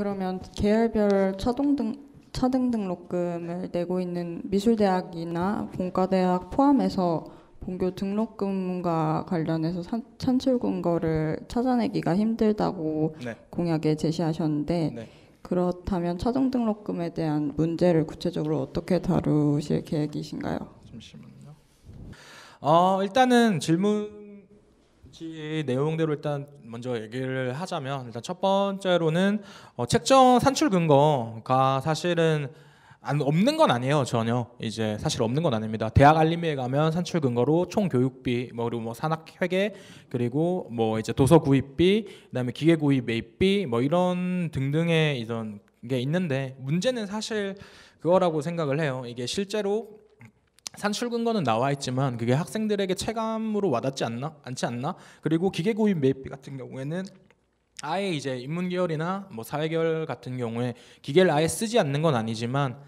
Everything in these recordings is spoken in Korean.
그러면 계열별 차동등 차등 등록금을 내고 있는 미술대학이나 본과대학 포함해서 본교 등록금과 관련해서 산, 출근거를 찾아내기가 힘들다고 네. 공약에 제시하셨는데 네. 그렇다면 차등 등록금에 대한 문제를 구체적으로 어떻게 다루실 계획이신가요? 잠시만요. 어, 일단은 질문 이 내용대로 일단 먼저 얘기를 하자면 일단 첫 번째로는 어, 책정 산출 근거가 사실은 안, 없는 건 아니에요 전혀 이제 사실 없는 건 아닙니다 대학 알림에 가면 산출 근거로 총 교육비 뭐 그리고 뭐 산학 회계 그리고 뭐 이제 도서 구입비 그다음에 기계 구입 매입비 뭐 이런 등등의 이런 게 있는데 문제는 사실 그거라고 생각을 해요 이게 실제로 산출근거는 나와 있지만 그게 학생들에게 체감으로 와닿지 않나 않지 않나 그리고 기계고입 매입비 같은 경우에는 아예 이제 인문계열이나 뭐 사회계열 같은 경우에 기계를 아예 쓰지 않는 건 아니지만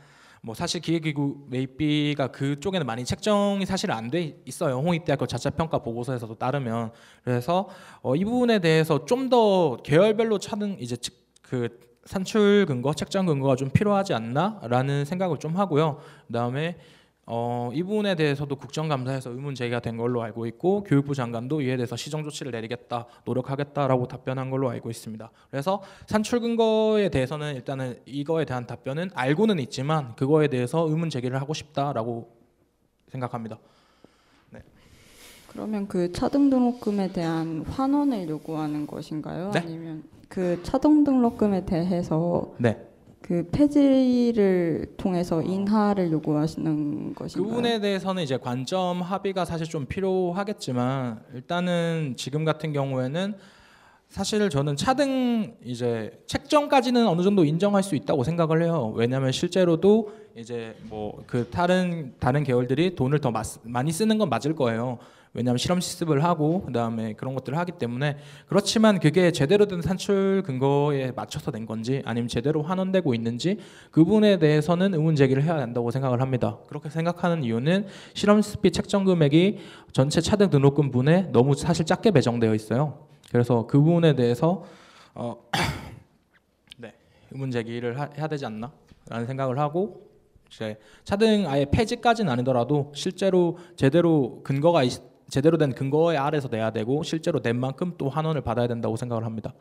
뭐 사실 기계기구 매입비가 그쪽에는 많이 책정이 사실 안 돼 있어요 홍익대학교 자체평가 보고서에서도 따르면 그래서 어, 이 부분에 대해서 좀 더 계열별로 찾은 이제 그 산출 근거, 책정 근거가 좀 필요하지 않나라는 생각을 좀 하고요. 그다음에 어, 이 부분에 대해서도 국정감사에서 의문 제기가 된 걸로 알고 있고 교육부 장관도 이에 대해서 시정 조치를 내리겠다 노력하겠다라고 답변한 걸로 알고 있습니다. 그래서 산출 근거에 대해서는 일단은 이거에 대한 답변은 알고는 있지만 그거에 대해서 의문 제기를 하고 싶다라고 생각합니다. 네. 그러면 그 차등 등록금에 대한 환원을 요구하는 것인가요? 네? 아니면 그 차등 등록금에 대해서 네. 그 폐지를 통해서 아. 인하를 요구하시는 것인가요? 그 부분에 대해서는 이제 관점 합의가 사실 좀 필요하겠지만 일단은 지금 같은 경우에는 사실 저는 차등 이제 책정까지는 어느 정도 인정할 수 있다고 생각을 해요. 왜냐하면 실제로도 이제 뭐 그 다른 다른 계열들이 돈을 더 마, 많이 쓰는 건 맞을 거예요. 왜냐하면 실험 실습을 하고 그다음에 그런 것들을 하기 때문에 그렇지만 그게 제대로 된 산출 근거에 맞춰서 된 건지 아니면 제대로 환원되고 있는지 그 부분에 대해서는 의문 제기를 해야 한다고 생각을 합니다. 그렇게 생각하는 이유는 실험 실습비 책정 금액이 전체 차등 등록금 분에 너무 사실 작게 배정되어 있어요. 그래서 그 부분에 대해서 어, 네, 의문 제기를 하, 해야 되지 않나라는 생각을 하고 이제 차등 아예 폐지까지는 아니더라도 실제로 제대로 근거가 있, 제대로 된 근거의 아래서 내야 되고 실제로 낸 만큼 또 환원을 받아야 된다고 생각을 합니다.